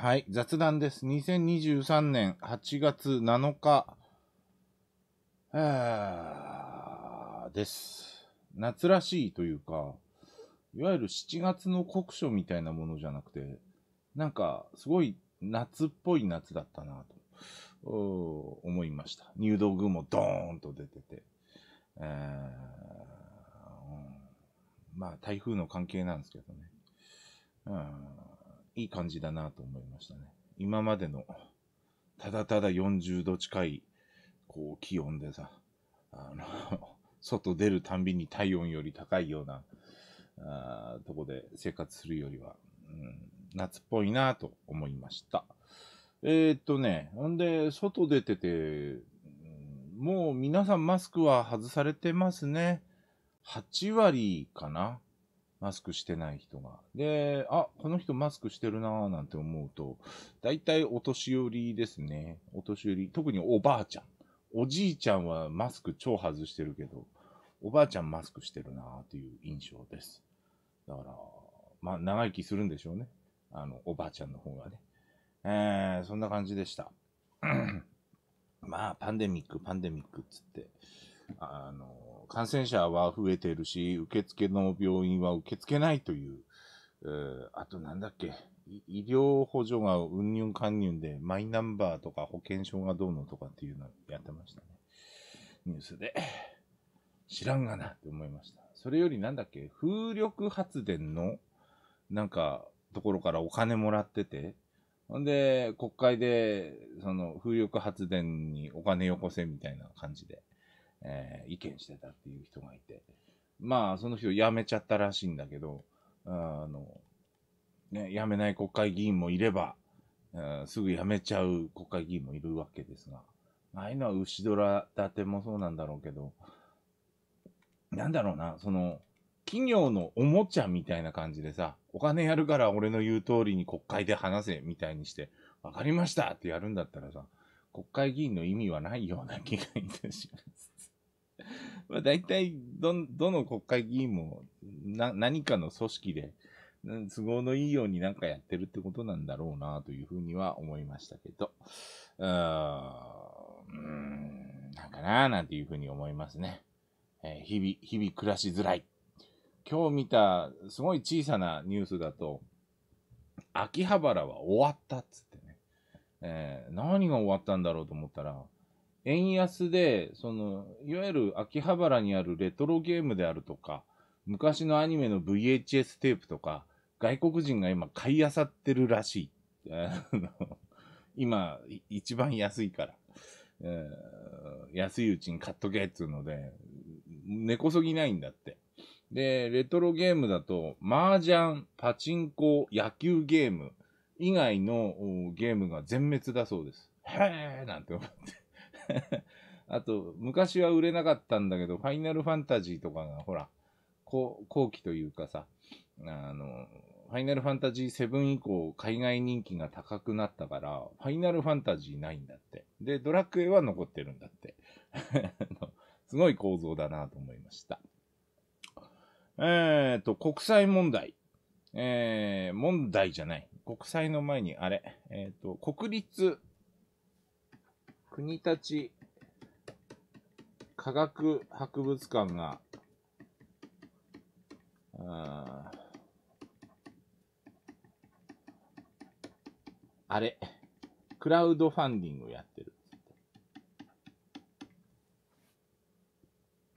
はい、雑談です。2023年8月7日、です。夏らしいというか、いわゆる7月の酷暑みたいなものじゃなくて、なんか、すごい夏っぽい夏だったなと、思いました。入道雲ドーンと出てて。えー、うん、まあ、台風の関係なんですけどね。うんいい感じだなと思いましたね。今までの、ただただ40度近い、こう、気温でさ、あの 外出るたんびに体温より高いような、あとこで生活するよりは、うん、夏っぽいなと思いました。えー、っとね、ほんで、外出てて、もう皆さんマスクは外されてますね。8割かなマスクしてない人が。で、あ、この人マスクしてるなぁなんて思うと、大体お年寄りですね。お年寄り、特におばあちゃん。おじいちゃんはマスク超外してるけど、おばあちゃんマスクしてるなぁという印象です。だから、まあ、長生きするんでしょうね。あの、おばあちゃんの方がね。えー、そんな感じでした。まあ、パンデミック、パンデミックっつって。あの、感染者は増えてるし、受付の病院は受け付けないという、うあとなんだっけ、医療補助がうんにゅんかんにゅんで、マイナンバーとか保険証がどうのとかっていうのやってましたね。ニュースで。知らんがなって思いました。それよりなんだっけ、風力発電の、なんか、ところからお金もらってて、ほんで、国会で、その、風力発電にお金よこせみたいな感じで、えー、意見してたっていう人がいて、まあ、その人辞めちゃったらしいんだけど、あの、ね、辞めない国会議員もいれば、うん、すぐ辞めちゃう国会議員もいるわけですが、ああいうのは牛虎立てもそうなんだろうけど、なんだろうな、その、企業のおもちゃみたいな感じでさ、お金やるから俺の言う通りに国会で話せみたいにして、わかりましたってやるんだったらさ、国会議員の意味はないような気がいたします。まあ大体ど、どの国会議員もな何かの組織で、都合のいいようになんかやってるってことなんだろうなというふうには思いましたけど、うーん、なんかななんていうふうに思いますね。えー、日々、日々暮らしづらい。今日見たすごい小さなニュースだと、秋葉原は終わったっつってね、えー、何が終わったんだろうと思ったら、円安で、その、いわゆる秋葉原にあるレトロゲームであるとか、昔のアニメの VHS テープとか、外国人が今買い漁ってるらしい。今、一番安いから、えー、安いうちに買っとけっつうので、根こそぎないんだって。で、レトロゲームだと、麻雀、パチンコ、野球ゲーム以外のゲームが全滅だそうです。へーなんて思って。あと、昔は売れなかったんだけど、ファイナルファンタジーとかが、ほら、後期というかさ、あの、ファイナルファンタジー7以降、海外人気が高くなったから、ファイナルファンタジーないんだって。で、ドラクエは残ってるんだって。すごい構造だなと思いました。えっ、ー、と、国際問題。えー、問題じゃない。国際の前に、あれ。えっ、ー、と、国立国立科学博物館が、ああれ、クラウドファンディングやってる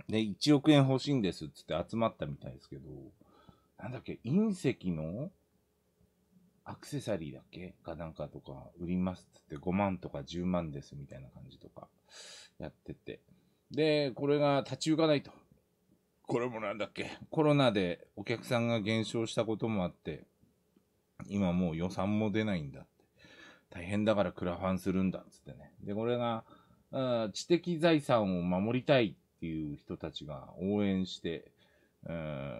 で、1億円欲しいんですって集まったみたいですけど、なんだっけ、隕石のアクセサリーだけかなんかとか売りますっつって5万とか10万ですみたいな感じとかやってて。で、これが立ち行かないと。これもなんだっけコロナでお客さんが減少したこともあって、今もう予算も出ないんだって。大変だからクラファンするんだっつってね。で、これが、あ知的財産を守りたいっていう人たちが応援して、うん、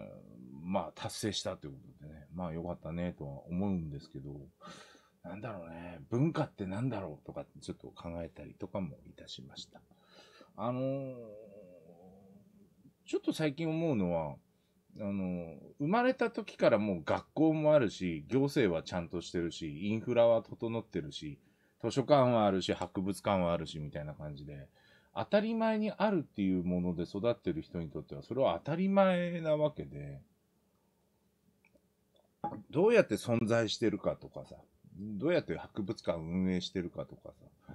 まあ達成したということでね。まあ良かったねとは思うんですけど、なんだろうね、文化って何だろうとかちょっと考えたりとかもいたしました。あのー、ちょっと最近思うのは、あの、生まれた時からもう学校もあるし、行政はちゃんとしてるし、インフラは整ってるし、図書館はあるし、博物館はあるし、みたいな感じで、当たり前にあるっていうもので育ってる人にとっては、それは当たり前なわけで、どうやって存在してるかとかさ、どうやって博物館を運営してるかとかさ、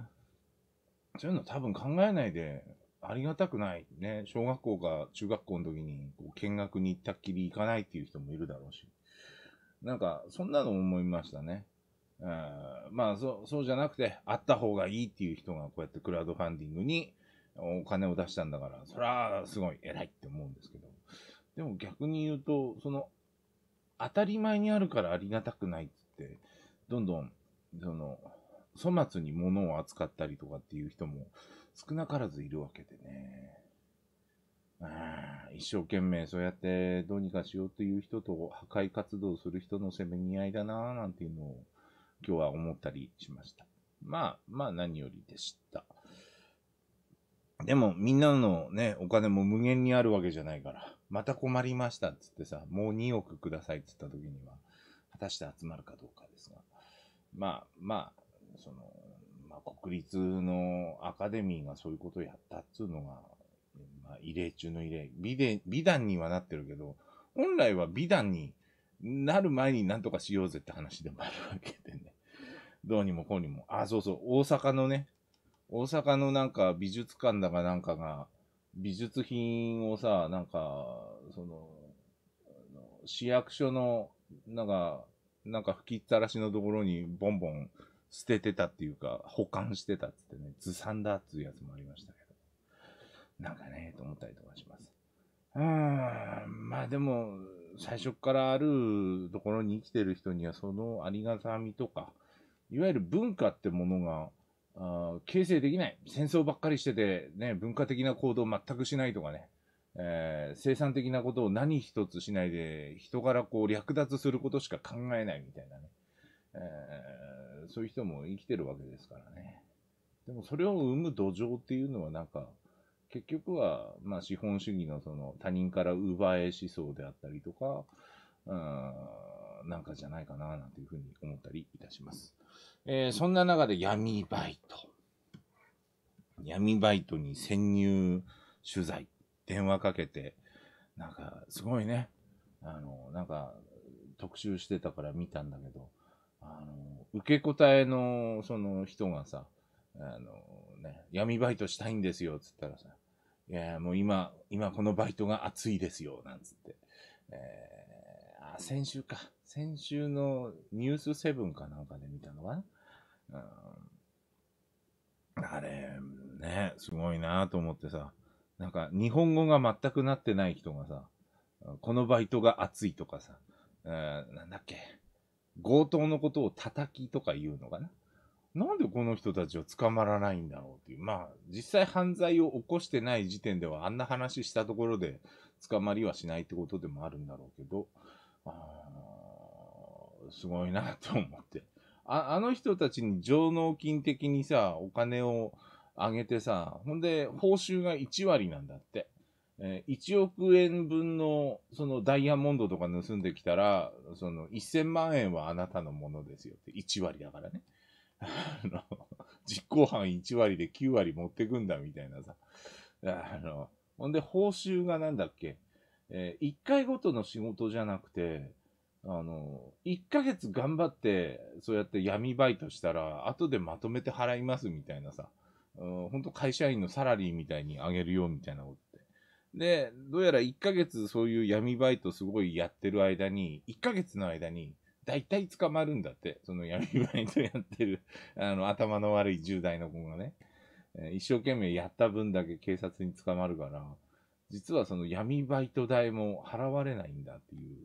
そういうの多分考えないで、ありがたくないね。小学校か中学校の時にこう見学に行ったっきり行かないっていう人もいるだろうし。なんか、そんなの思いましたね。あまあそ、そうじゃなくて、あった方がいいっていう人がこうやってクラウドファンディングにお金を出したんだから、それはすごい偉いって思うんですけど。でも逆に言うと、その当たり前にあるからありがたくないっつって、どんどん、その、粗末に物を扱ったりとかっていう人も少なからずいるわけでね。あ一生懸命そうやってどうにかしようという人と破壊活動する人のせめぎ合いだなぁなんていうのを今日は思ったりしました。まあまあ何よりでした。でもみんなのね、お金も無限にあるわけじゃないから。また困りましたっつってさ、もう2億くださいっつった時には、果たして集まるかどうかですが、まあまあ、その、まあ、国立のアカデミーがそういうことをやったっつうのが、まあ、異例中の異例美で。美談にはなってるけど、本来は美談になる前になんとかしようぜって話でもあるわけでね。どうにもこうにも。あ、そうそう、大阪のね、大阪のなんか美術館だかなんかが、美術品をさ、なんか、その、市役所の、なんか、なんか吹きったらしのところにボンボン捨ててたっていうか、保管してたっつってね、ずさんだっつうやつもありましたけど。なんかね、と思ったりとかします。うーん、まあでも、最初からあるところに生きてる人には、そのありがたみとか、いわゆる文化ってものが、あ形成できない。戦争ばっかりしてて、ね、文化的な行動全くしないとかね、えー、生産的なことを何一つしないで、人からこう略奪することしか考えないみたいなね、えー、そういう人も生きてるわけですからね。でもそれを生む土壌っていうのはなんか、結局は、まあ、資本主義のその他人から奪え思想であったりとか、うんなんかじゃないかな、なんていうふうに思ったりいたします。えー、そんな中で闇バイト。闇バイトに潜入取材。電話かけて、なんか、すごいね。あの、なんか、特集してたから見たんだけど、あの、受け答えの、その人がさ、あのね、闇バイトしたいんですよ、つったらさ、いや、もう今、今このバイトが熱いですよ、なんつって。えー、あ、先週か。先週のニュースセブンかなんかで見たのは、うん、あれ、ね、すごいなと思ってさ、なんか日本語が全くなってない人がさ、このバイトが熱いとかさ、うん、なんだっけ、強盗のことを叩きとか言うのかな。なんでこの人たちは捕まらないんだろうっていう。まあ、実際犯罪を起こしてない時点ではあんな話したところで捕まりはしないってことでもあるんだろうけど、あすごいなと思って。ああの人たちに上納金的にさ、お金をあげてさ、ほんで、報酬が1割なんだって。えー、1億円分の、そのダイヤモンドとか盗んできたら、その1000万円はあなたのものですよって、1割だからね。あの、実行犯1割で9割持ってくんだみたいなさ。あの、ほんで報酬がなんだっけ、えー、1回ごとの仕事じゃなくて、あの、1ヶ月頑張って、そうやって闇バイトしたら、後でまとめて払いますみたいなさ、うん、本当会社員のサラリーみたいにあげるよみたいなことって。で、どうやら1ヶ月そういう闇バイトすごいやってる間に、1ヶ月の間に、だいたい捕まるんだって。その闇バイトやってる あの、頭の悪い10代の子がね。一生懸命やった分だけ警察に捕まるから、実はその闇バイト代も払われないんだっていう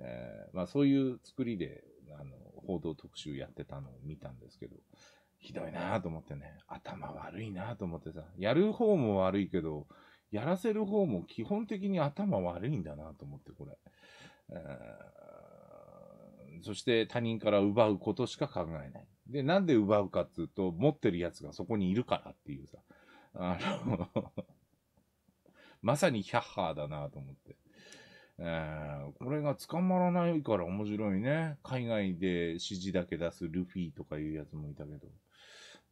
えー、まあそういう作りで、あの、報道特集やってたのを見たんですけど、ひどいなと思ってね、頭悪いなと思ってさ、やる方も悪いけど、やらせる方も基本的に頭悪いんだなと思って、これ。そして他人から奪うことしか考えない。で、なんで奪うかっつうと、持ってるやつがそこにいるからっていうさ、あの まさにヒャッハーだなと思って。えー、これが捕まらないから面白いね。海外で指示だけ出すルフィとかいうやつもいたけど、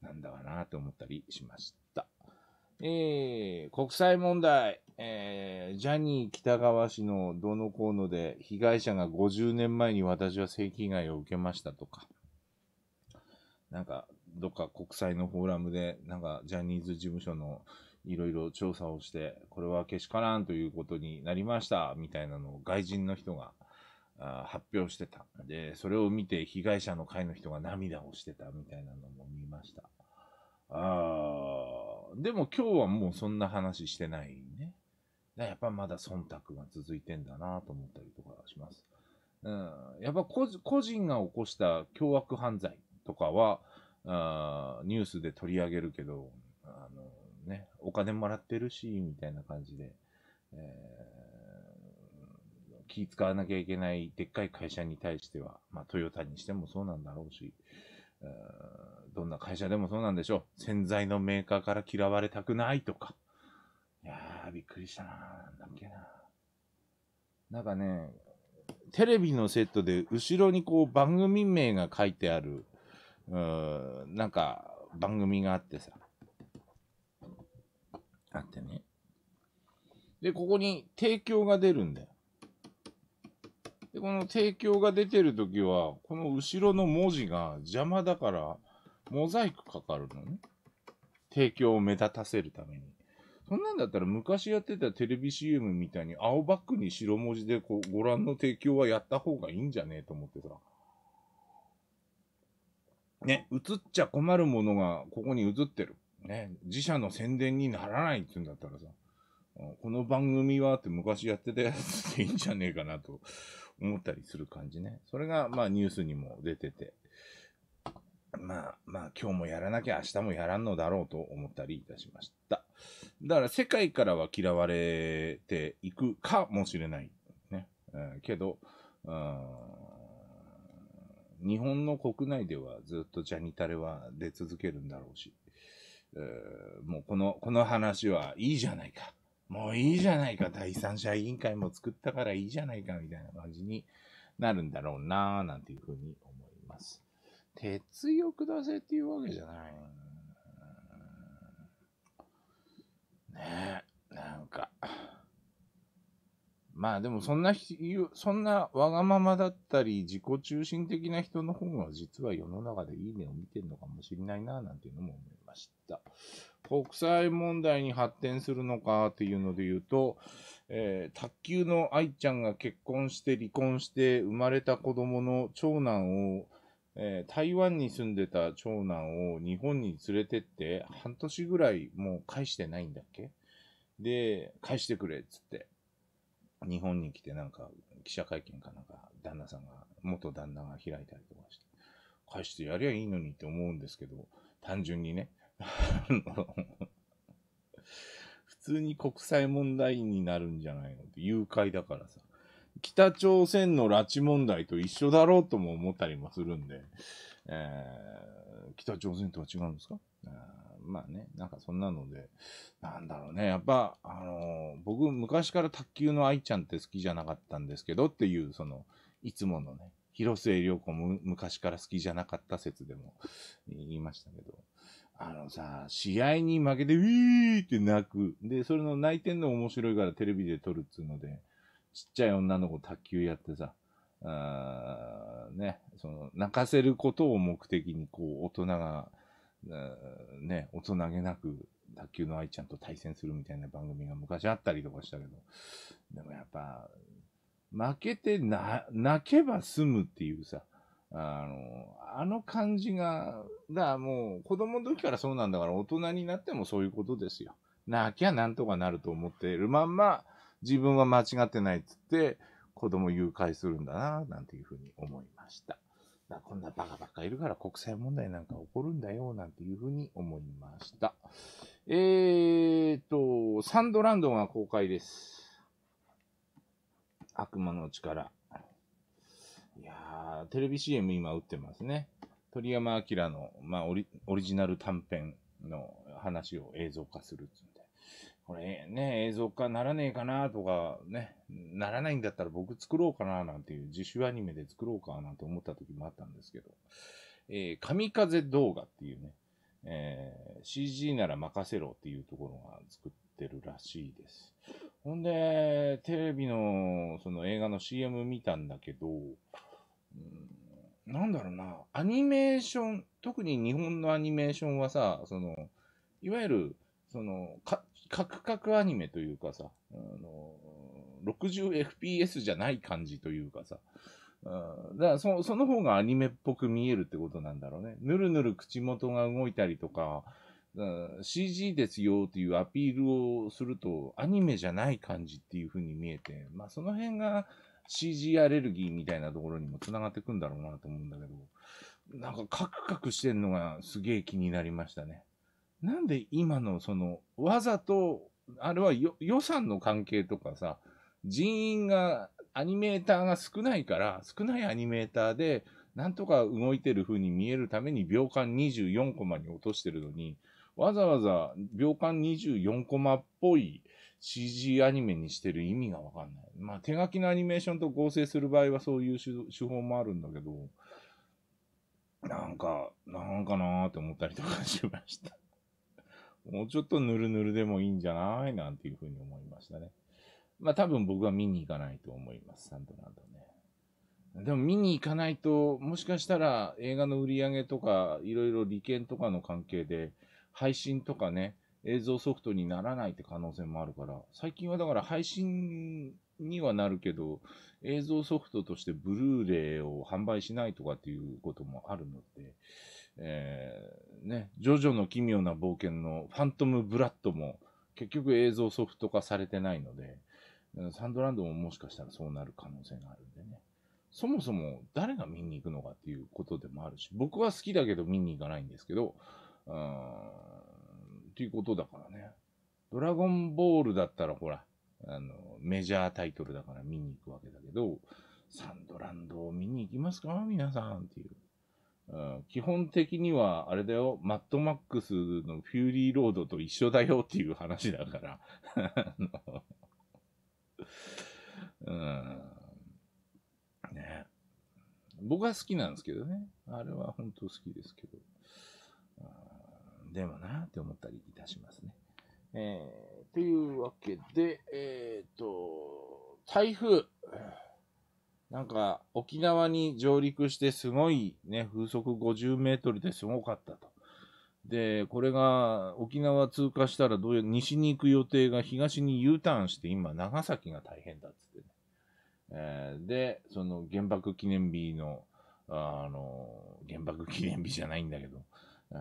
なんだかなって思ったりしました。えー、国際問題、えー、ジャニー喜多川氏のどのコーので、被害者が50年前に私は性被害を受けましたとか、なんか、どっか国際のフォーラムで、なんか、ジャニーズ事務所のいろいろ調査をして、これはけしからんということになりました、みたいなのを外人の人が発表してた。で、それを見て被害者の会の人が涙をしてたみたいなのも見ました。あー、でも今日はもうそんな話してないね。やっぱまだ忖度が続いてんだなと思ったりとかします。うん、やっぱ個人が起こした凶悪犯罪とかは、あニュースで取り上げるけど、ね、お金もらってるし、みたいな感じで、えー、気使わなきゃいけないでっかい会社に対しては、まあ、トヨタにしてもそうなんだろうし、えー、どんな会社でもそうなんでしょう。洗剤のメーカーから嫌われたくないとか。いやー、びっくりしたななんだっけななんかね、テレビのセットで後ろにこう番組名が書いてある、うーなんか番組があってさ、ってね。で、ここに提供が出るんだよ。で、この提供が出てるときは、この後ろの文字が邪魔だから、モザイクかかるのね。提供を目立たせるために。そんなんだったら昔やってたテレビ CM みたいに青バックに白文字でこうご覧の提供はやった方がいいんじゃねえと思ってさ。ね、映っちゃ困るものがここに映ってる。ね、自社の宣伝にならないって言うんだったらさ、この番組はって昔やってたやつでいいんじゃねえかなと思ったりする感じね。それがまあニュースにも出てて、まあまあ今日もやらなきゃ明日もやらんのだろうと思ったりいたしました。だから世界からは嫌われていくかもしれない。ね。えー、けど、日本の国内ではずっとジャニタレは出続けるんだろうし。もうこの、この話はいいじゃないか。もういいじゃないか。第三者委員会も作ったからいいじゃないか、みたいな感じになるんだろうな、なんていうふうに思います。鉄欲出せっていうわけじゃない。ねえ、なんか。まあでもそんな、そんなわがままだったり、自己中心的な人の方が実は世の中でいいねを見てるのかもしれないな、なんていうのも思い。国際問題に発展するのかっていうので言うと、えー、卓球の愛ちゃんが結婚して離婚して生まれた子供の長男を、えー、台湾に住んでた長男を日本に連れてって半年ぐらいもう返してないんだっけで、返してくれっつって。日本に来てなんか記者会見かなんか旦那さんが、元旦那が開いたりとかして、返してやりゃいいのにって思うんですけど、単純にね。普通に国際問題になるんじゃないのって誘拐だからさ。北朝鮮の拉致問題と一緒だろうとも思ったりもするんで、えー、北朝鮮とは違うんですかまあね、なんかそんなので、なんだろうね、やっぱ、あのー、僕、昔から卓球の愛ちゃんって好きじゃなかったんですけどっていう、その、いつものね、広末涼子も昔から好きじゃなかった説でも言いましたけど、あのさ、試合に負けて、ウィーって泣く。で、それの泣いてんの面白いからテレビで撮るっつうので、ちっちゃい女の子卓球やってさ、あね、その、泣かせることを目的に、こう、大人が、ね、大人げなく、卓球の愛ちゃんと対戦するみたいな番組が昔あったりとかしたけど、でもやっぱ、負けてな、泣けば済むっていうさ、あの、あの感じが、だもう子供の時からそうなんだから大人になってもそういうことですよ。なきゃなんとかなると思っているまんま自分は間違ってないっつって子供誘拐するんだな、なんていうふうに思いました。だこんなバカバカいるから国際問題なんか起こるんだよ、なんていうふうに思いました。えーと、サンドランドが公開です。悪魔の力。やテレビ CM 今打ってますね。鳥山明の、まあオリ、オリジナル短編の話を映像化するっつうてで。これね、映像化ならねえかなとか、ね、ならないんだったら僕作ろうかななんていう自主アニメで作ろうかなんて思った時もあったんですけど、えー、神風動画っていうね、えー、CG なら任せろっていうところが作ってるらしいです。ほんで、テレビのその映画の CM 見たんだけど、なんだろうな、アニメーション、特に日本のアニメーションはさ、その、いわゆる、その、カクカクアニメというかさ、あの、60fps じゃない感じというかさ、だからそ、その方がアニメっぽく見えるってことなんだろうね。ぬるぬる口元が動いたりとか、CG ですよというアピールをすると、アニメじゃない感じっていうふうに見えて、まあその辺が、CG アレルギーみたいなところにも繋がってくんだろうなと思うんだけど、なんかカクカクしてんのがすげえ気になりましたね。なんで今のその、わざと、あれは予算の関係とかさ、人員が、アニメーターが少ないから、少ないアニメーターで、なんとか動いてる風に見えるために秒間24コマに落としてるのに、わざわざ秒間24コマっぽい CG アニメにしてる意味がわかんない。まあ手書きのアニメーションと合成する場合はそういう手法もあるんだけど、なんか、なんかなーって思ったりとかしました。もうちょっとぬるぬるでもいいんじゃないなんていうふうに思いましたね。まあ多分僕は見に行かないと思います。なんとなんとね。でも見に行かないと、もしかしたら映画の売り上げとか、いろいろ利権とかの関係で、配信とかね、映像ソフトにならないって可能性もあるから、最近はだから配信にはなるけど、映像ソフトとしてブルーレイを販売しないとかっていうこともあるので、えー、ね、ジョジョの奇妙な冒険のファントム・ブラッドも結局映像ソフト化されてないので、サンドランドももしかしたらそうなる可能性があるんでね。そもそも誰が見に行くのかっていうことでもあるし、僕は好きだけど見に行かないんですけど、うんっていうことだからね。ドラゴンボールだったらほら、あの、メジャータイトルだから見に行くわけだけど、サンドランドを見に行きますか皆さんっていう。うん、基本的には、あれだよ、マッドマックスのフューリーロードと一緒だよっていう話だから。うん、ね、僕は好きなんですけどね。あれは本当好きですけど。でもなって思ったりいたしますね。えー、というわけで、えっ、ー、と、台風。なんか、沖縄に上陸してすごいね、風速50メートルですごかったと。で、これが沖縄通過したらどうう、西に行く予定が東に U ターンして今長崎が大変だっつってね。えー、で、その原爆記念日の、あの、原爆記念日じゃないんだけど、うん、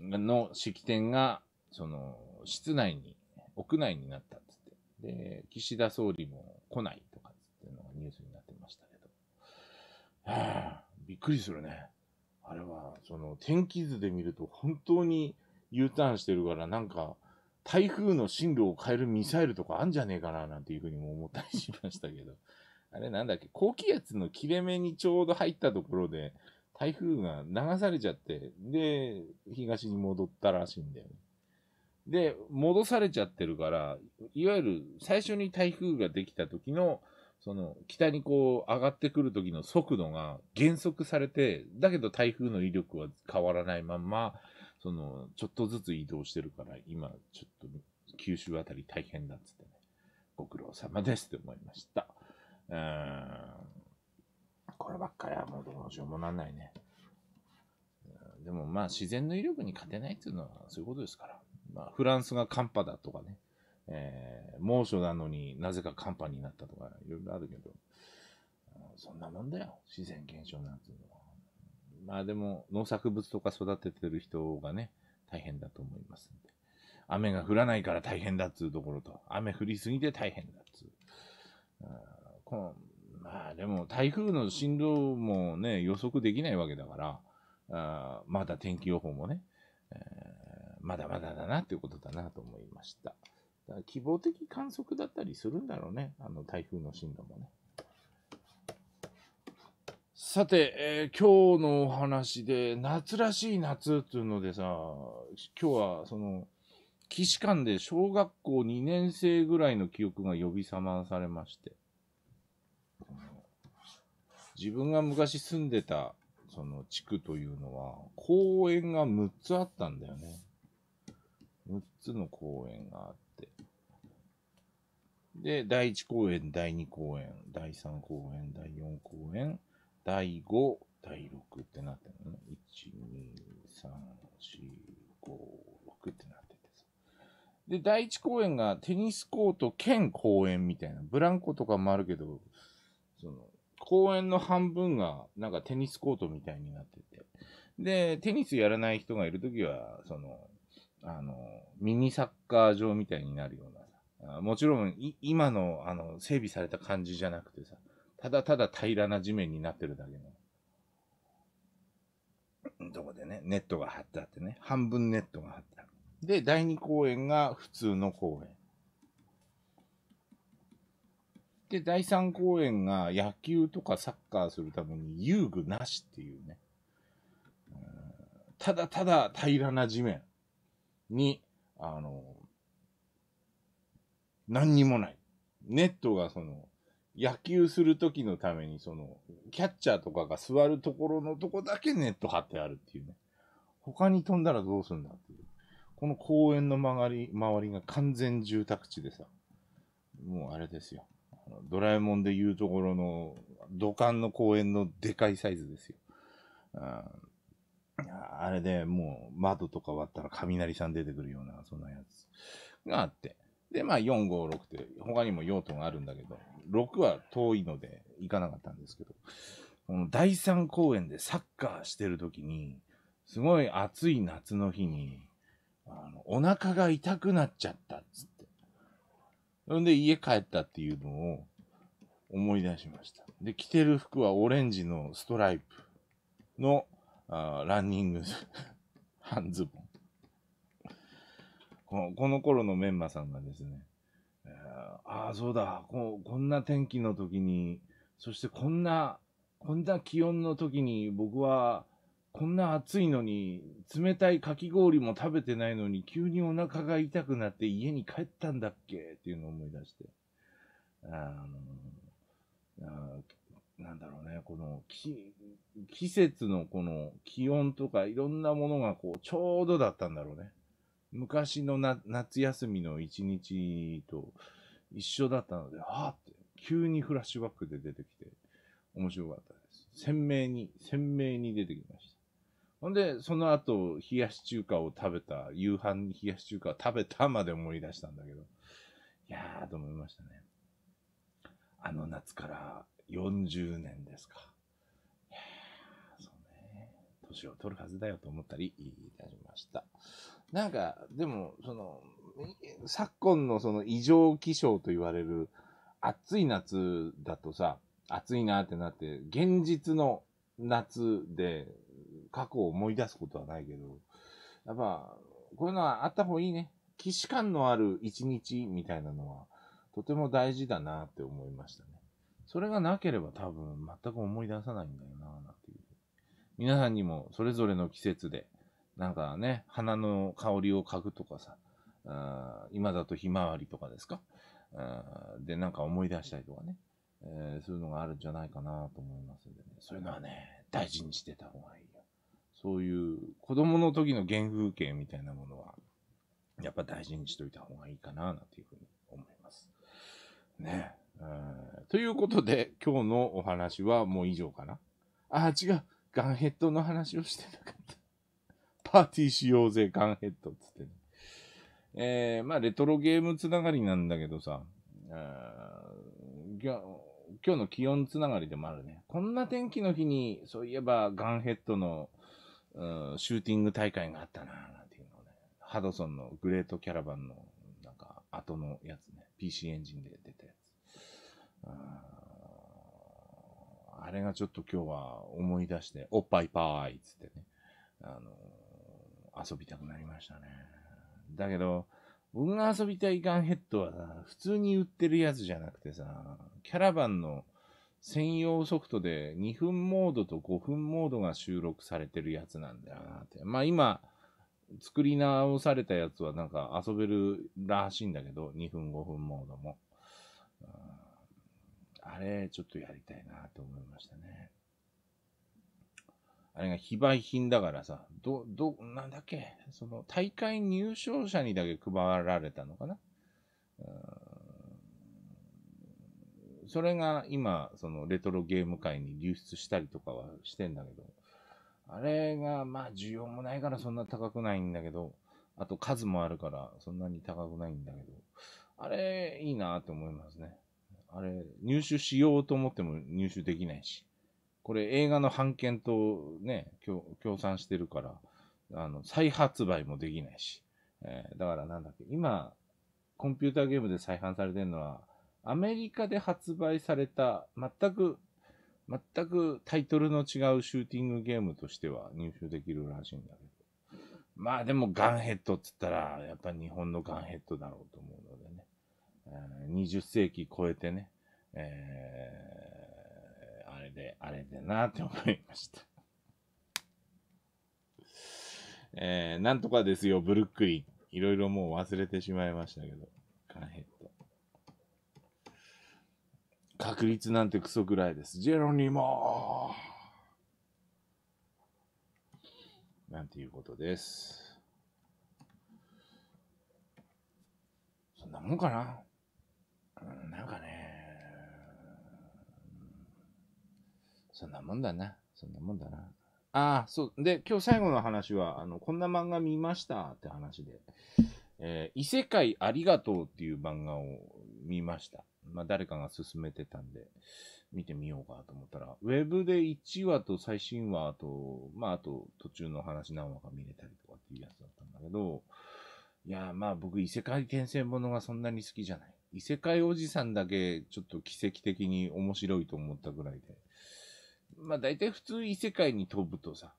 の式典が、その、室内に、屋内になったっつって。で、岸田総理も来ないとかっていうのがニュースになってましたけど。はあ、びっくりするね。あれは、その、天気図で見ると本当に U ターンしてるから、なんか、台風の進路を変えるミサイルとかあんじゃねえかななんていうふうにも思ったりしましたけど。あれなんだっけ、高気圧の切れ目にちょうど入ったところで、台風が流されちゃって、で、東に戻ったらしいんだよね。で、戻されちゃってるから、いわゆる最初に台風ができた時の、その、北にこう上がってくる時の速度が減速されて、だけど台風の威力は変わらないまんま、その、ちょっとずつ移動してるから、今、ちょっと、九州あたり大変だっつってね、ご苦労様ですって思いました。うーんこればっかりはもうどうしようもなんないね。でもまあ自然の威力に勝てないっていうのはそういうことですから。まあ、フランスが寒波だとかね、えー、猛暑なのになぜか寒波になったとかいろいろあるけど、そんなもんだよ、自然現象なんていうのは。まあでも農作物とか育ててる人がね、大変だと思いますんで。雨が降らないから大変だっつうところと、雨降りすぎて大変だっつう。このまあでも台風の進路もね、予測できないわけだから、あまだ天気予報もね、えー、まだまだだなということだなと思いました。だから希望的観測だったりするんだろうね、あの台風の進路もね。さて、えー、今日のお話で、夏らしい夏っていうのでさ、今日はその、岸間で小学校2年生ぐらいの記憶が呼び覚まされまして、自分が昔住んでた、その地区というのは、公園が6つあったんだよね。6つの公園があって。で、第1公園、第2公園、第3公園、第4公園、第5、第6ってなってるのね。1、2、3、4、5、6ってなっててさ。で、第1公園がテニスコート兼公園みたいな。ブランコとかもあるけど、その、公園の半分がなんかテニスコートみたいになってて、で、テニスやらない人がいるときは、その、あの、ミニサッカー場みたいになるようなさ、もちろん今のあの整備された感じじゃなくてさ、ただただ平らな地面になってるだけの、どこでね、ネットが張ってあってね、半分ネットが張ってある。で、第2公園が普通の公園。で、第3公演が野球とかサッカーするために遊具なしっていうね。ただただ平らな地面に、あの、何にもない。ネットがその、野球する時のために、その、キャッチャーとかが座るところのとこだけネット張ってあるっていうね。他に飛んだらどうすんだっていう。この公園の曲がり、周りが完全住宅地でさ、もうあれですよ。ドラえもんでいうところの土管の公園のでかいサイズですよ。あれでもう窓とか割ったら雷さん出てくるような、そんなやつがあって。で、まあ4、5、6って他にも用途があるんだけど、6は遠いので行かなかったんですけど、この第3公園でサッカーしてる時に、すごい暑い夏の日に、あのお腹が痛くなっちゃったっつっんで家帰ったっていうのを思い出しました。で、着てる服はオレンジのストライプのあランニング 半ズボン。このこの頃のメンマさんがですね、えー、ああ、そうだこ、こんな天気の時に、そしてこんな、こんな気温の時に僕はこんな暑いのに、冷たいかき氷も食べてないのに、急にお腹が痛くなって家に帰ったんだっけっていうのを思い出して。あの、なんだろうね、この季、季節のこの気温とかいろんなものがこう、ちょうどだったんだろうね。昔のな夏休みの一日と一緒だったので、あって、急にフラッシュバックで出てきて、面白かったです。鮮明に、鮮明に出てきました。ほんで、その後、冷やし中華を食べた、夕飯に冷やし中華を食べたまで思い出したんだけど、いやーと思いましたね。あの夏から40年ですか。いやー、そうね。年を取るはずだよと思ったりいたしました。なんか、でも、その、昨今のその異常気象と言われる暑い夏だとさ、暑いなってなって、現実の夏で、過去を思い出すことはないけど、やっぱ、こういうのはあった方がいいね。既視感のある一日みたいなのは、とても大事だなって思いましたね。それがなければ多分全く思い出さないんだよななんていう。皆さんにもそれぞれの季節で、なんかね、花の香りを嗅ぐとかさ、あ今だとひまわりとかですかで、なんか思い出したりとかね、えー、そういうのがあるんじゃないかなと思いますんでね、そういうのはね、大事にしてた方がいい。そういう子供の時の原風景みたいなものは、やっぱ大事にしといた方がいいかな、なんていうふうに思います。ね。ということで、今日のお話はもう以上かな。あ、違う。ガンヘッドの話をしてなかった。パーティーしようぜ、ガンヘッドっつってね。えー、まあ、レトロゲームつながりなんだけどさ、今日の気温つながりでもあるね。こんな天気の日に、そういえばガンヘッドのうん、シューティング大会があったな、なんていうのね。ハドソンのグレートキャラバンの、なんか、後のやつね。PC エンジンで出たやつ。ああれがちょっと今日は思い出して、おっぱいパーイっつってね。あのー、遊びたくなりましたね。だけど、僕が遊びたいガンヘッドはさ、普通に売ってるやつじゃなくてさ、キャラバンの専用ソフトで2分モードと5分モードが収録されてるやつなんだよなって。まあ今、作り直されたやつはなんか遊べるらしいんだけど、2分5分モードも。あれ、ちょっとやりたいなと思いましたね。あれが非売品だからさ、ど、ど、なんだっけ、その大会入賞者にだけ配られたのかな。それが今、そのレトロゲーム界に流出したりとかはしてんだけど、あれが、まあ、需要もないからそんな高くないんだけど、あと数もあるからそんなに高くないんだけど、あれ、いいなと思いますね。あれ、入手しようと思っても入手できないし、これ映画の版権とね、協賛してるから、あの、再発売もできないし、えー、だからなんだっけ、今、コンピューターゲームで再販されてるのは、アメリカで発売された、全く、全くタイトルの違うシューティングゲームとしては入手できるらしいんだけど。まあでもガンヘッドっつったら、やっぱ日本のガンヘッドだろうと思うのでね。えー、20世紀超えてね、えー、あれで、あれでなって思いました。えー、なんとかですよ、ブルックリン。いろいろもう忘れてしまいましたけど、ガンヘッド。確率なんてクソぐらいです。ジェロニモなんていうことです。そんなもんかな。うん、なんかね。そんなもんだな。そんなもんだな。ああ、そう。で、今日最後の話は、あの、こんな漫画見ましたって話で、えー、異世界ありがとうっていう漫画を見ました。まあ、誰かが勧めてたんで、見てみようかと思ったら、ウェブで1話と最新話と、まあ、あと途中の話何話か見れたりとかっていうやつだったんだけど、いや、まあ僕異世界転生ものがそんなに好きじゃない。異世界おじさんだけちょっと奇跡的に面白いと思ったぐらいで。まあ大体普通異世界に飛ぶとさ、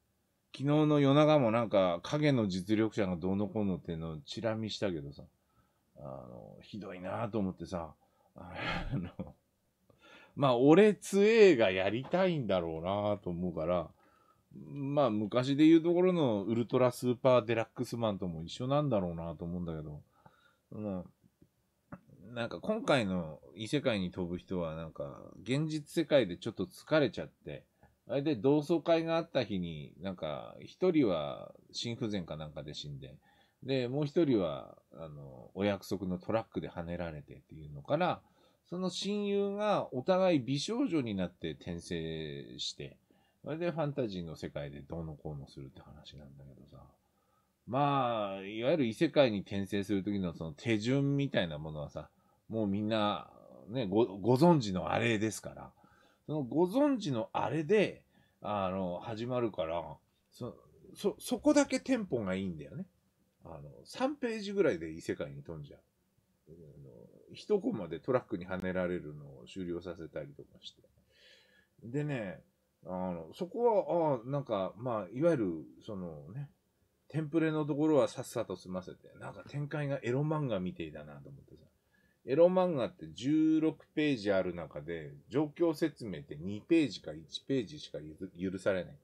昨日の夜長もなんか影の実力者がどうのこうのっていうのをチラ見したけどさ、あの、ひどいなぁと思ってさ、あの、まあ、俺つえがやりたいんだろうなと思うから、まあ、昔で言うところのウルトラスーパーデラックスマンとも一緒なんだろうなと思うんだけど、まあ、なんか今回の異世界に飛ぶ人はなんか現実世界でちょっと疲れちゃって、あれで同窓会があった日になんか一人は心不全かなんかで死んで、で、もう一人は、あの、お約束のトラックで跳ねられてっていうのから、その親友がお互い美少女になって転生して、それでファンタジーの世界でどうのこうのするって話なんだけどさ。まあ、いわゆる異世界に転生するときのその手順みたいなものはさ、もうみんな、ね、ご、ご存知のあれですから、そのご存知のあれで、あの、始まるから、そ、そ、そこだけテンポがいいんだよね。あの、3ページぐらいで異世界に飛んじゃう。あの1コマでトラックにはねられるのを終了させたりとかして。でね、あの、そこは、あなんか、まあ、いわゆる、そのね、テンプレのところはさっさと済ませて、なんか展開がエロ漫画みてえだなと思ってさ。エロ漫画って16ページある中で、状況説明って2ページか1ページしか許されない。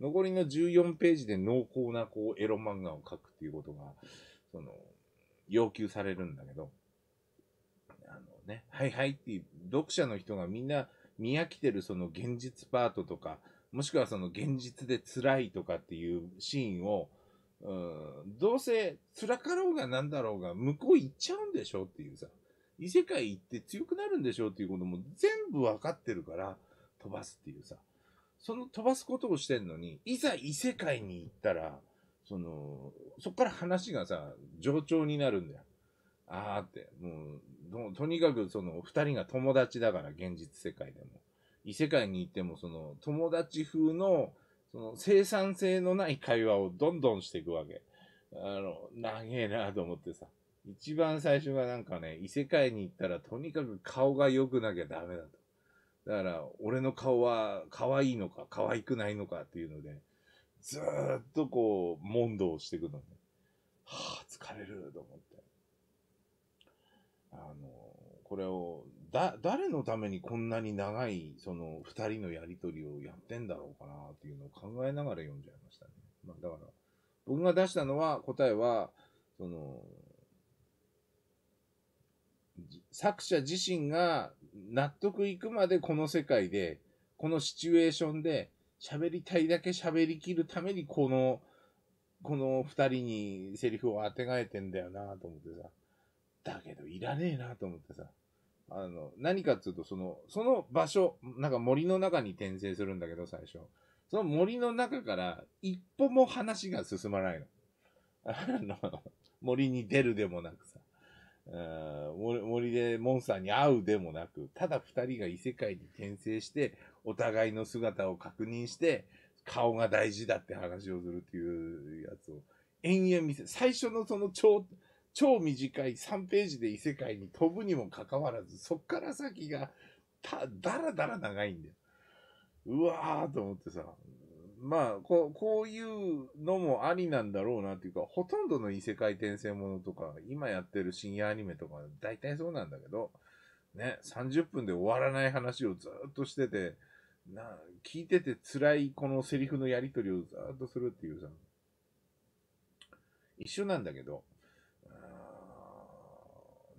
残りの14ページで濃厚なこうエロ漫画を描くっていうことが、その、要求されるんだけど、あのね、はいはいっていう、読者の人がみんな見飽きてるその現実パートとか、もしくはその現実で辛いとかっていうシーンを、うん、どうせ辛かろうがなんだろうが向こう行っちゃうんでしょっていうさ、異世界行って強くなるんでしょっていうことも全部わかってるから飛ばすっていうさ、その飛ばすことをしてんのに、いざ異世界に行ったら、その、そっから話がさ、冗長になるんだよ。あーって、もう、とにかくその、二人が友達だから、現実世界でも。異世界に行っても、その、友達風の、その、生産性のない会話をどんどんしていくわけ。あの、長えなと思ってさ。一番最初がなんかね、異世界に行ったらとにかく顔が良くなきゃダメだと。だから、俺の顔は可愛いのか可愛くないのかっていうので、ずーっとこう、問答していくのね。はぁ、疲れると思って。あの、これを、だ、誰のためにこんなに長い、その、二人のやりとりをやってんだろうかなっていうのを考えながら読んじゃいましたね。まあだから、僕が出したのは、答えは、その、作者自身が納得いくまでこの世界で、このシチュエーションで、喋りたいだけ喋りきるために、この、この二人にセリフをあてがえてんだよなと思ってさ。だけど、いらねえなと思ってさ。あの、何かっつうと、その、その場所、なんか森の中に転生するんだけど、最初。その森の中から、一歩も話が進まないの。あの、森に出るでもなくさ。森森でモンスターに会うでもなく、ただ二人が異世界に転生して、お互いの姿を確認して、顔が大事だって話をするっていうやつを、延々見せ、最初のその超、超短い3ページで異世界に飛ぶにもかかわらず、そっから先が、た、だらだら長いんだよ。うわーと思ってさ、まあ、こう、こういうのもありなんだろうなっていうか、ほとんどの異世界転生ものとか、今やってる深夜アニメとか、大体そうなんだけど、ね、30分で終わらない話をずっとしてて、な、聞いてて辛いこのセリフのやりとりをずっとするっていうさ、一緒なんだけど、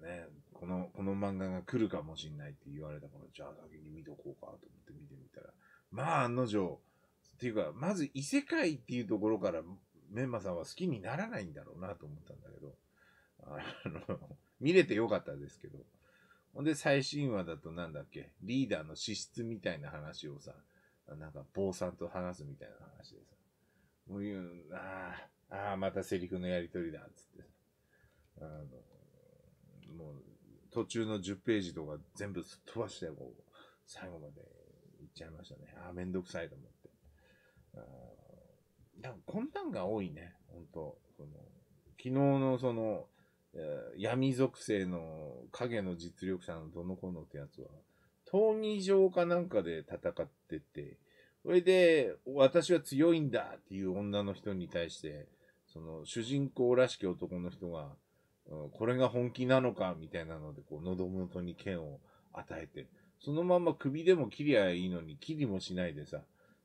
ね、この、この漫画が来るかもしんないって言われたから、じゃあ先に見とこうかと思って見てみたら、まあ案の定、ていうか、まず異世界っていうところからメンマさんは好きにならないんだろうなと思ったんだけど、あの、見れてよかったですけど。ほんで最新話だとなんだっけ、リーダーの資質みたいな話をさ、なんか坊さんと話すみたいな話でさ、もういう、ああ、ああ、またセリフのやりとりだ、つって。あの、もう途中の10ページとか全部すっ飛ばして、もう最後まで行っちゃいましたね。ああ、めんどくさいと思って。だかこんなんが多いね、本当その昨日のその、えー闇属性の影の実力者のどの子のってやつは、闘技場かなんかで戦ってて、それで、私は強いんだっていう女の人に対して、その主人公らしき男の人が、うんこれが本気なのかみたいなので、こう、喉元に剣を与えて、そのまま首でも切りゃいいのに、切りもしないでさ、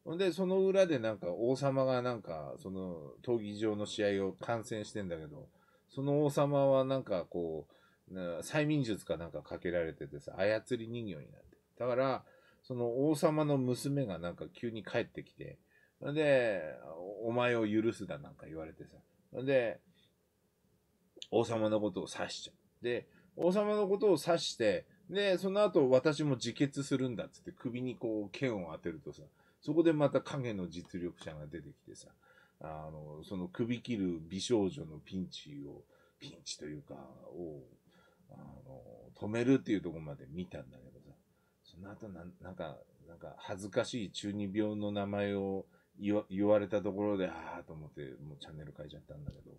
ほんで、その裏でなんか王様がなんか、その闘技場の試合を観戦してんだけど、その王様はなんかこう、催眠術かなんかかけられててさ、操り人形になって。だから、その王様の娘がなんか急に帰ってきて、で、お前を許すだなんか言われてさ。で、王様のことを刺しちゃう。で、王様のことを刺して、で、その後私も自決するんだっつって首にこう剣を当てるとさ、そこでまた影の実力者が出てきてさ、あの、その首切る美少女のピンチを、ピンチというか、を、あの、止めるっていうとこまで見たんだけどさ、その後な、なんか、なんか恥ずかしい中二病の名前を言われたところで、ああと思って、もうチャンネル変えちゃったんだけど、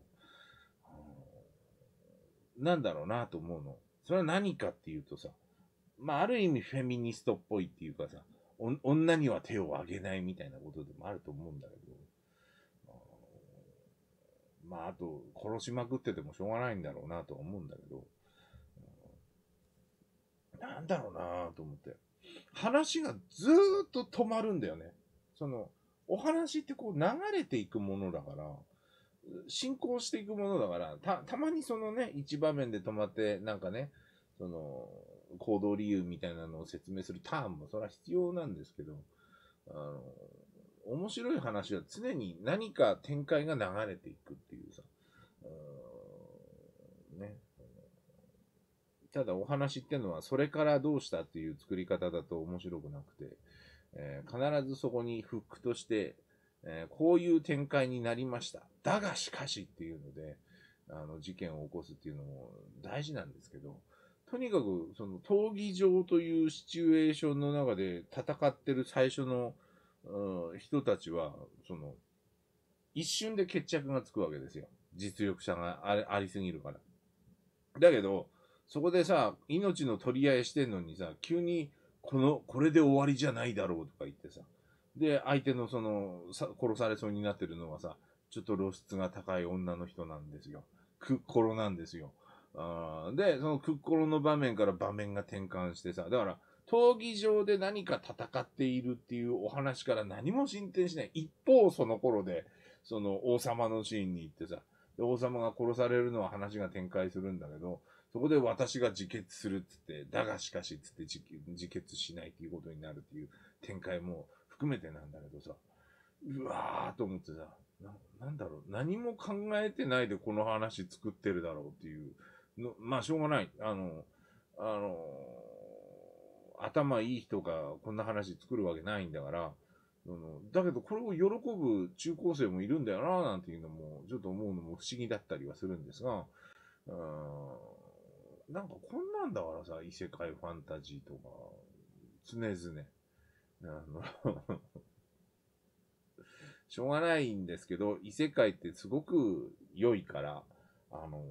なんだろうなと思うの。それは何かっていうとさ、まあ、ある意味フェミニストっぽいっていうかさ、女には手を挙げないみたいなことでもあると思うんだけど、まあ、あと、殺しまくっててもしょうがないんだろうなとは思うんだけど、なんだろうなと思って。話がずっと止まるんだよね。その、お話ってこう流れていくものだから、進行していくものだから、た、たまにそのね、一場面で止まって、なんかね、その、行動理由みたいなのを説明するターンもそれは必要なんですけど、あの、面白い話は常に何か展開が流れていくっていうさ、うね。ただお話ってのはそれからどうしたっていう作り方だと面白くなくて、えー、必ずそこにフックとして、えー、こういう展開になりました。だがしかしっていうので、あの事件を起こすっていうのも大事なんですけど、とにかく、その、闘技場というシチュエーションの中で戦ってる最初の、人たちは、その、一瞬で決着がつくわけですよ。実力者がありすぎるから。だけど、そこでさ、命の取り合いしてんのにさ、急に、この、これで終わりじゃないだろうとか言ってさ、で、相手のその、さ殺されそうになってるのはさ、ちょっと露出が高い女の人なんですよ。く、コロなんですよ。あで、そのクッコロの場面から場面が転換してさ、だから、闘技場で何か戦っているっていうお話から何も進展しない。一方、その頃で、その王様のシーンに行ってさ、で王様が殺されるのは話が展開するんだけど、そこで私が自決するっつって、だがしかしっつって自決しないっていうことになるっていう展開も含めてなんだけどさ、うわーと思ってさ、な、なんだろう、何も考えてないでこの話作ってるだろうっていうのまあ、しょうがない。あの、あの、頭いい人がこんな話作るわけないんだから、だけどこれを喜ぶ中高生もいるんだよな、なんていうのも、ちょっと思うのも不思議だったりはするんですが、うん、なんかこんなんだからさ、異世界ファンタジーとか、常々。あの しょうがないんですけど、異世界ってすごく良いから、あの、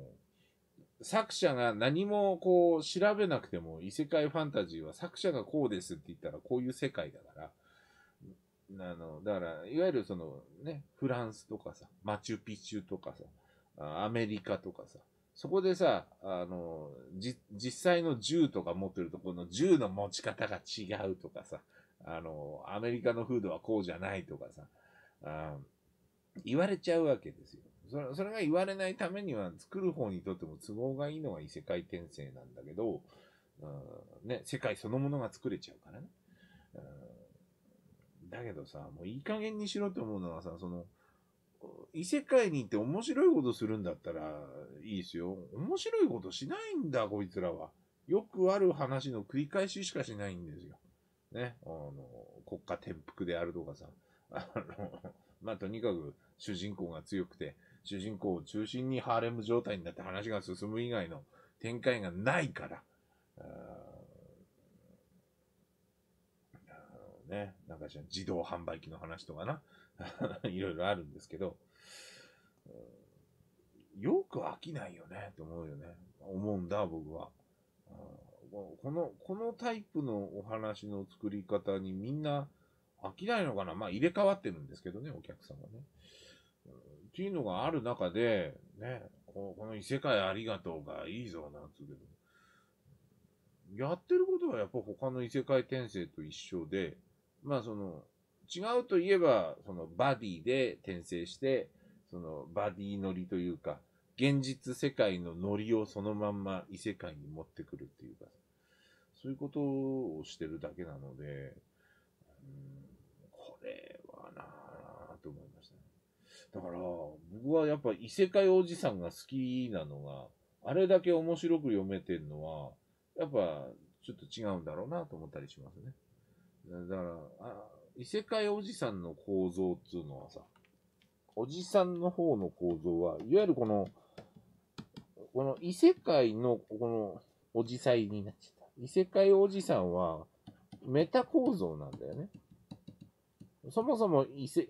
作者が何もこう調べなくても異世界ファンタジーは作者がこうですって言ったらこういう世界だから、あの、だから、いわゆるそのね、フランスとかさ、マチュピチュとかさ、アメリカとかさ、そこでさ、あの、じ、実際の銃とか持ってるとこの銃の持ち方が違うとかさ、あの、アメリカの風土はこうじゃないとかさ、あ言われちゃうわけですよ。それそれが言われないためには、作る方にとっても都合がいいのが異世界転生なんだけど、うん、ね、世界そのものが作れちゃうからね。うん、だけどさ、もういい加減にしろと思うのはさ、その、異世界に行って面白いことするんだったらいいですよ。面白いことしないんだ、こいつらは。よくある話の繰り返ししかしないんですよ。ね。あの、国家転覆であるとかさ。あの、まあ、とにかく主人公が強くて、主人公を中心にハーレム状態になって話が進む以外の展開がないから、ね、なんかじゃ自動販売機の話とかな、いろいろあるんですけど、よく飽きないよね、と思うよね。思うんだ、僕は。この、このタイプのお話の作り方にみんな飽きないのかなまあ入れ替わってるんですけどね、お客さんはね。っていうのがある中で、ね、この異世界ありがとうがいいぞ、なんつうけど、やってることはやっぱ他の異世界転生と一緒で、まあその、違うといえば、そのバディで転生して、そのバディ乗りというか、現実世界の乗りをそのまんま異世界に持ってくるっていうか、そういうことをしてるだけなので、だから、僕はやっぱ異世界おじさんが好きなのが、あれだけ面白く読めてるのは、やっぱちょっと違うんだろうなと思ったりしますね。だから、あ異世界おじさんの構造っていうのはさ、おじさんの方の構造は、いわゆるこの、この異世界の、この、おじさんになっちゃった。異世界おじさんは、メタ構造なんだよね。そもそも異世、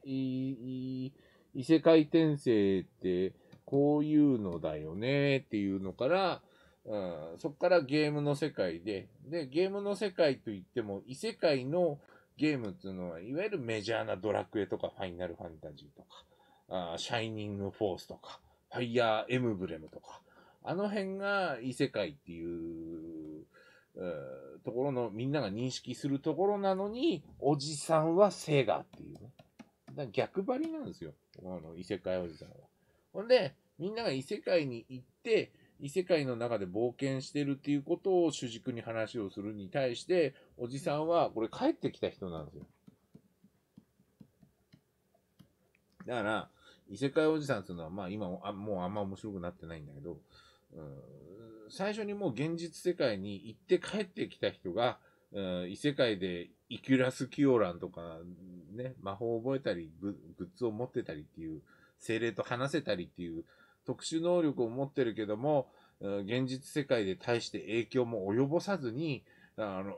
異世界転生ってこういうのだよねっていうのから、うん、そこからゲームの世界で、で、ゲームの世界といっても異世界のゲームっていうのは、いわゆるメジャーなドラクエとかファイナルファンタジーとか、あシャイニングフォースとか、ファイヤーエムブレムとか、あの辺が異世界っていう、ところのみんなが認識するところなのに、おじさんはセガっていうね。だ逆張りなんですよ。あの、異世界おじさんは。ほんで、みんなが異世界に行って、異世界の中で冒険してるっていうことを主軸に話をするに対して、おじさんは、これ帰ってきた人なんですよ。だから、異世界おじさんっていうのは、まあ今あ、もうあんま面白くなってないんだけど、うん、最初にもう現実世界に行って帰ってきた人が、異世界でイキュラス・キオランとか、ね、魔法を覚えたりグ、ッズを持ってたりっていう、精霊と話せたりっていう特殊能力を持ってるけども、現実世界で対して影響も及ぼさずに、あの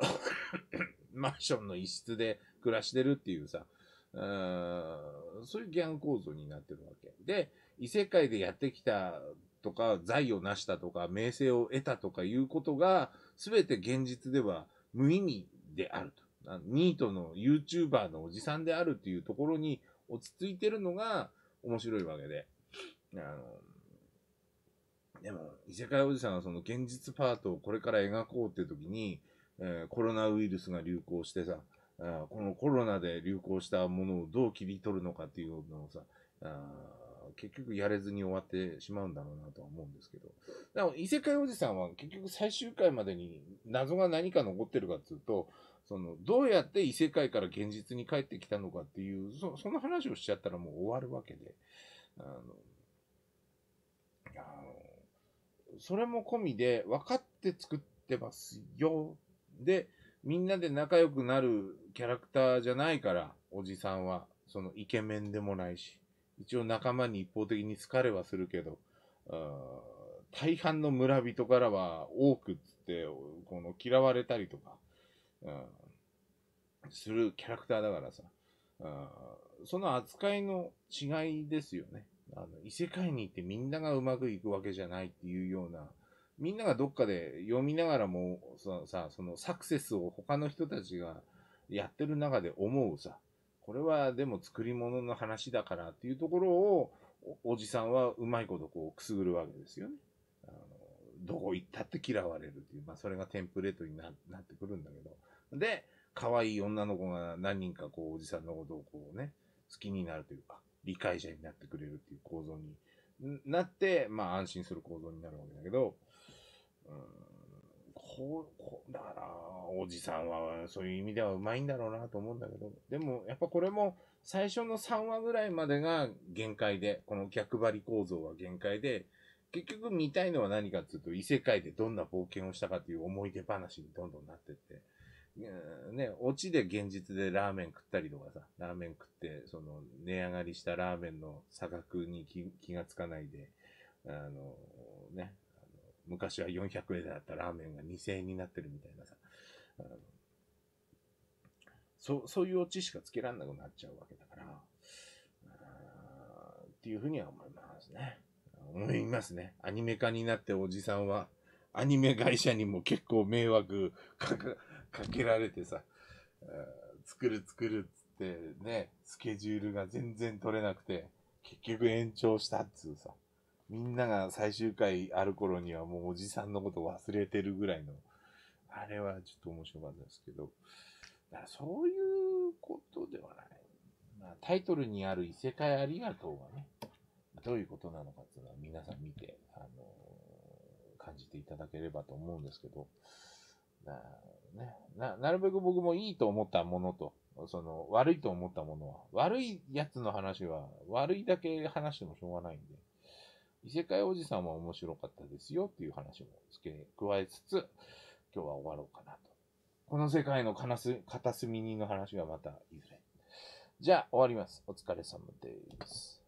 マンションの一室で暮らしてるっていうさ、そういうギャン構造になってるわけ。で、異世界でやってきたとか、財を成したとか、名声を得たとかいうことが、すべて現実では無意味であると。ニートの YouTuber のおじさんであるっていうところに落ち着いてるのが面白いわけで。あの、でも、異世界おじさんはその現実パートをこれから描こうっていう時に、えー、コロナウイルスが流行してさ、このコロナで流行したものをどう切り取るのかっていうのをさ、あ結局やれずに終わってしまうんだろうなとは思うんですけど。でも異世界おじさんは結局最終回までに謎が何か残ってるかっていうと、その、どうやって異世界から現実に帰ってきたのかっていう、そその話をしちゃったらもう終わるわけで、あの、あのそれも込みで分かって作ってますよ。で、みんなで仲良くなるキャラクターじゃないから、おじさんは。そのイケメンでもないし。一応仲間に一方的に疲れはするけど、大半の村人からは多くっつって、この嫌われたりとか、するキャラクターだからさ、その扱いの違いですよね。あの異世界に行ってみんながうまくいくわけじゃないっていうような、みんながどっかで読みながらもさ、そのサクセスを他の人たちがやってる中で思うさ、これはでも作り物の話だからっていうところを、おじさんはうまいことこうくすぐるわけですよね。あのどこ行ったって嫌われるっていう、まあそれがテンプレートにななってくるんだけど。で、可愛い女の子が何人かこうおじさんのことをこうね、好きになるというか、理解者になってくれるっていう構造になって、まあ安心する構造になるわけだけど、うん、こう、こうだから、おじさんはそういう意味ではうまいんだろうなと思うんだけど、でもやっぱこれも最初の3話ぐらいまでが限界で、この逆張り構造は限界で、結局見たいのは何かっていうと、異世界でどんな冒険をしたかっていう思い出話にどんどんなってって、ね、オチで現実でラーメン食ったりとかさ、ラーメン食って、その値上がりしたラーメンの差額に気がつかないで、あの、昔は400円だったラーメンが2000円になってるみたいなさ。そう、そういうオチしかつけられなくなっちゃうわけだから、っていうふうには思いますね。思いますね。アニメ化になっておじさんは、アニメ会社にも結構迷惑かけられてさ、作る作るっつってね、スケジュールが全然取れなくて、結局延長したっつうさ。みんなが最終回ある頃にはもうおじさんのこと忘れてるぐらいの、あれはちょっと面白かったですけど、だからそういうことではない。まあ、タイトルにある異世界ありがとうがね、どういうことなのかっていうのは皆さん見て、あのー、感じていただければと思うんですけど、なね、ななるべく僕もいいと思ったものと、その悪いと思ったものは、悪いやつの話は悪いだけ話してもしょうがないんで、異世界おじさんは面白かったですよっていう話も付け加えつつ、今日は終わろうかなと。この世界の片隅人の話がまたいずれ。じゃあ、終わります。お疲れ様です。